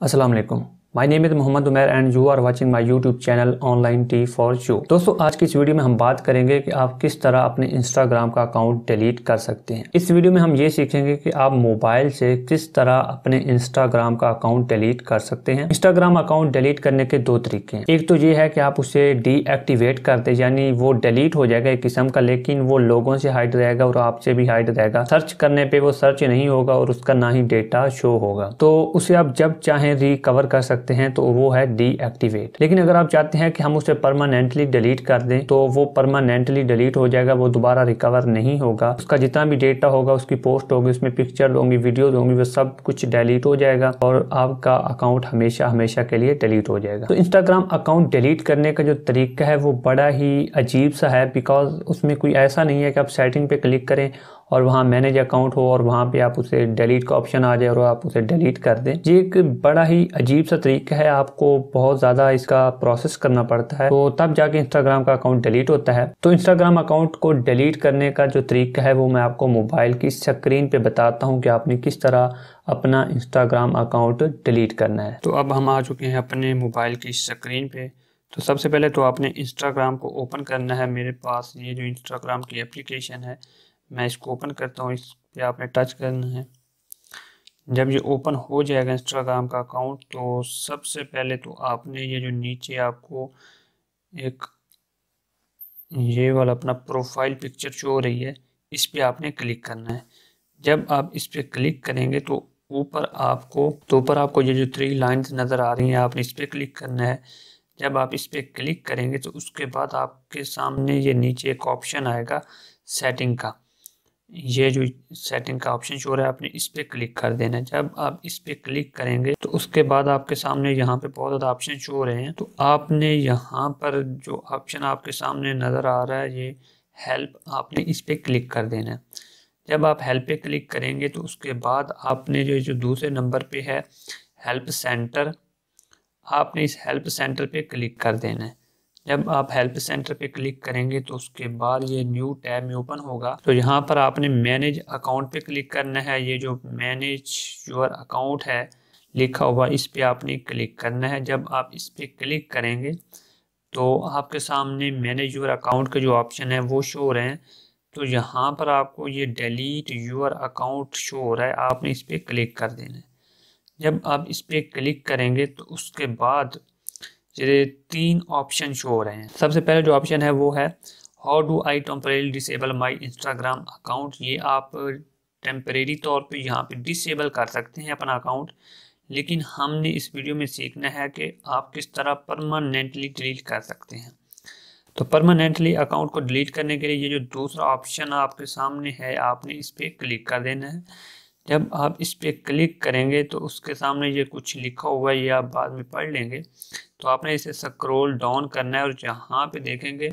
असलकम my name is Mohammed Umer and you are watching my YouTube channel online T for you दोस्तों आज की इस वीडियो में हम बात करेंगे कि आप किस तरह अपने इंस्टाग्राम का अकाउंट डिलीट कर सकते हैं इस वीडियो में हम ये सीखेंगे कि आप मोबाइल से किस तरह अपने इंस्टाग्राम का अकाउंट डिलीट कर सकते हैं इंस्टाग्राम अकाउंट डिलीट करने के दो तरीके हैं एक तो ये है कि आप उसे डीएक्टिवेट कर दे यानी वो डिलीट हो जाएगा एक किस्म का लेकिन वो लोगों से हाइड रहेगा और आपसे भी हाइड रहेगा सर्च करने पर वो सर्च नहीं होगा और उसका ना ही डेटा शो होगा तो उसे आप जब चाहें रिकवर कर सकते सकते हैं तो वो है डीएक्टिवेट लेकिन अगर आप चाहते हैं कि हम उसे परमानेंटली डिलीट कर दें तो वो परमानेंटली डिलीट हो जाएगा वो दोबारा रिकवर नहीं होगा उसका जितना भी डेटा होगा उसकी पोस्ट होगी उसमें पिक्चर होंगी वीडियोज होंगी वो सब कुछ डिलीट हो जाएगा और आपका अकाउंट हमेशा हमेशा के लिए डिलीट हो जाएगा तो इंस्टाग्राम अकाउंट डिलीट करने का जो तरीका है वो बड़ा ही अजीब सा है बिकॉज उसमें कोई ऐसा नहीं है कि आप सेटिंग पे क्लिक करें और वहाँ मैनेज अकाउंट हो और वहाँ पे आप उसे डिलीट का ऑप्शन आ जाए और आप उसे डिलीट कर दें ये एक बड़ा ही अजीब सा तरीका है आपको बहुत ज़्यादा इसका प्रोसेस करना पड़ता है तो तब जाके इंस्टाग्राम का अकाउंट डिलीट होता है तो इंस्टाग्राम अकाउंट को डिलीट करने का जो तरीका है वो मैं आपको मोबाइल की स्क्रीन पर बताता हूँ कि आपने किस तरह अपना इंस्टाग्राम अकाउंट डिलीट करना है तो अब हम आ चुके हैं अपने मोबाइल की स्क्रीन पर तो सबसे पहले तो आपने इंस्टाग्राम को ओपन करना है मेरे पास ये जो इंस्टाग्राम की एप्लीकेशन है मैं इसको ओपन करता हूँ इस पर आपने टच करना है जब ये ओपन हो जाएगा इंस्टाग्राम का अकाउंट तो सबसे पहले तो आपने ये जो नीचे आपको एक ये वाला अपना प्रोफाइल पिक्चर शो हो रही है इस पर आपने क्लिक करना है जब आप इस पर क्लिक करेंगे तो ऊपर आपको तो ऊपर आपको ये जो थ्री लाइंस नज़र आ रही हैं आपने इस पर क्लिक करना है जब आप इस पर क्लिक करेंगे तो उसके बाद आपके सामने ये नीचे एक ऑप्शन आएगा सेटिंग का ये जो सेटिंग का ऑप्शन शो रहा है आपने इस पर क्लिक कर देना है जब आप इस पर क्लिक करेंगे तो उसके बाद आपके सामने यहाँ पे बहुत ज़्यादा ऑप्शन शो रहे हैं तो आपने यहाँ पर जो ऑप्शन आपके सामने नज़र आ रहा है ये हेल्प आपने इस पर क्लिक कर देना है जब आप हेल्प पे क्लिक करेंगे तो उसके बाद आपने जो जो दूसरे नंबर पर है हेल्प सेंटर आपने इस हेल्प सेंटर पर क्लिक कर देना है जब आप हेल्प सेंटर पे क्लिक करेंगे तो उसके बाद ये न्यू टैब में ओपन होगा तो यहाँ पर आपने मैनेज अकाउंट पे क्लिक करना है ये जो मैनेज योर अकाउंट है लिखा हुआ इस पर आपने क्लिक करना है जब आप इस पर क्लिक करेंगे तो आपके सामने मैनेज योर अकाउंट का जो ऑप्शन है वो शो हो रहे हैं तो यहाँ पर आपको ये डिलीट योर अकाउंट शो हो रहा है आपने इस पर क्लिक कर देना है जब आप इस पर क्लिक करेंगे तो उसके बाद ये तीन ऑप्शन शो हो रहे हैं सबसे पहले जो ऑप्शन है वो है how do I temporarily disable my Instagram account ये आप टेम्परेरी तौर पे यहाँ पे डिसेबल कर सकते हैं अपना अकाउंट लेकिन हमने इस वीडियो में सीखना है कि आप किस तरह परमानेंटली डिलीट कर सकते हैं तो परमानेंटली अकाउंट को डिलीट करने के लिए ये जो दूसरा ऑप्शन आपके सामने है आपने इस पर क्लिक कर देना है जब आप इस पर क्लिक करेंगे तो उसके सामने ये कुछ लिखा हुआ है ये आप बाद में पढ़ लेंगे तो आपने इसे स्क्रोल डाउन करना है और जहाँ पे देखेंगे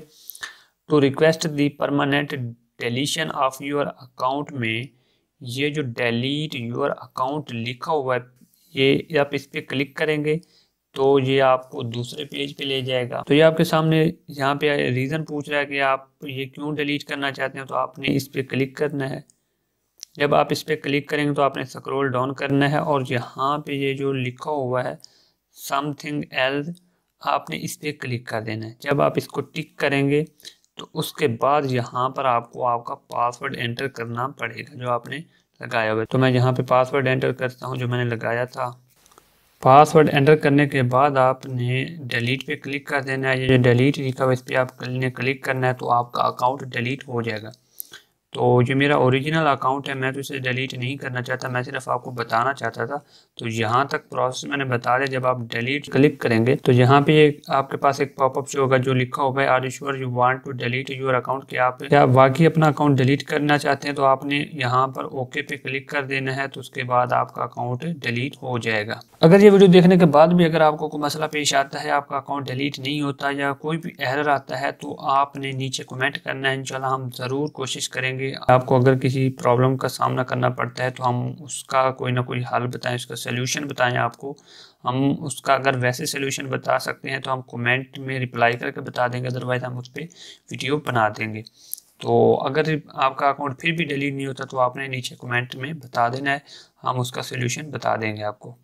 to request the permanent deletion of your account में ये जो डेलीट योर अकाउंट लिखा हुआ है ये आप इस पर क्लिक करेंगे तो ये आपको दूसरे पेज पे ले जाएगा तो ये आपके सामने यहाँ पे रीज़न पूछ रहा है कि आप ये क्यों डिलीट करना चाहते हैं तो आपने इस पर क्लिक करना है जब आप इस पर क्लिक करेंगे तो आपने स्क्रोल डाउन करना है और यहाँ पे ये जो लिखा हुआ है समथिंग एल्स आपने इस पर क्लिक कर देना है जब आप इसको टिक करेंगे तो उसके बाद यहाँ पर आपको आपका पासवर्ड एंटर करना पड़ेगा जो आपने लगाया हुआ है तो मैं यहाँ पे पासवर्ड एंटर करता हूँ जो मैंने लगाया था पासवर्ड एंटर करने के बाद आपने डिलीट पे क्लिक कर देना है ये जो डिलीट लिखा हुआ इस पर आपने क्लिक करना है तो आपका अकाउंट डिलीट हो जाएगा तो जो मेरा ओरिजिनल अकाउंट है मैं तो इसे डिलीट नहीं करना चाहता मैं सिर्फ आपको बताना चाहता था तो यहाँ तक प्रोसेस मैंने बता दिया जब आप डिलीट क्लिक करेंगे तो यहाँ पे आपके पास एक पॉपअप शो होगा जो लिखा होगा are sure you want to delete your account के आप क्या वाकई अपना अकाउंट डिलीट करना चाहते हैं तो आपने यहाँ पर ओके पे क्लिक कर देना है तो उसके बाद आपका अकाउंट डिलीट हो जाएगा अगर ये वीडियो देखने के बाद भी अगर आपको कोई मसला पेश आता है आपका अकाउंट डिलीट नहीं होता या कोई भी एहर आता है तो आपने नीचे कमेंट करना है इंशाल्लाह हम ज़रूर कोशिश करेंगे करेंगे आपको अगर किसी प्रॉब्लम का सामना करना पड़ता है तो हम उसका कोई ना कोई हल बताएं उसका सोल्यूशन बताएं आपको हम उसका अगर वैसे सोल्यूशन बता सकते हैं तो हम कमेंट में रिप्लाई करके बता देंगे अदरवाइज हम उस पर वीडियो बना देंगे तो अगर आपका अकाउंट फिर भी डिलीट नहीं होता तो आपने नीचे कमेंट में बता देना है हम उसका सोल्यूशन बता देंगे आपको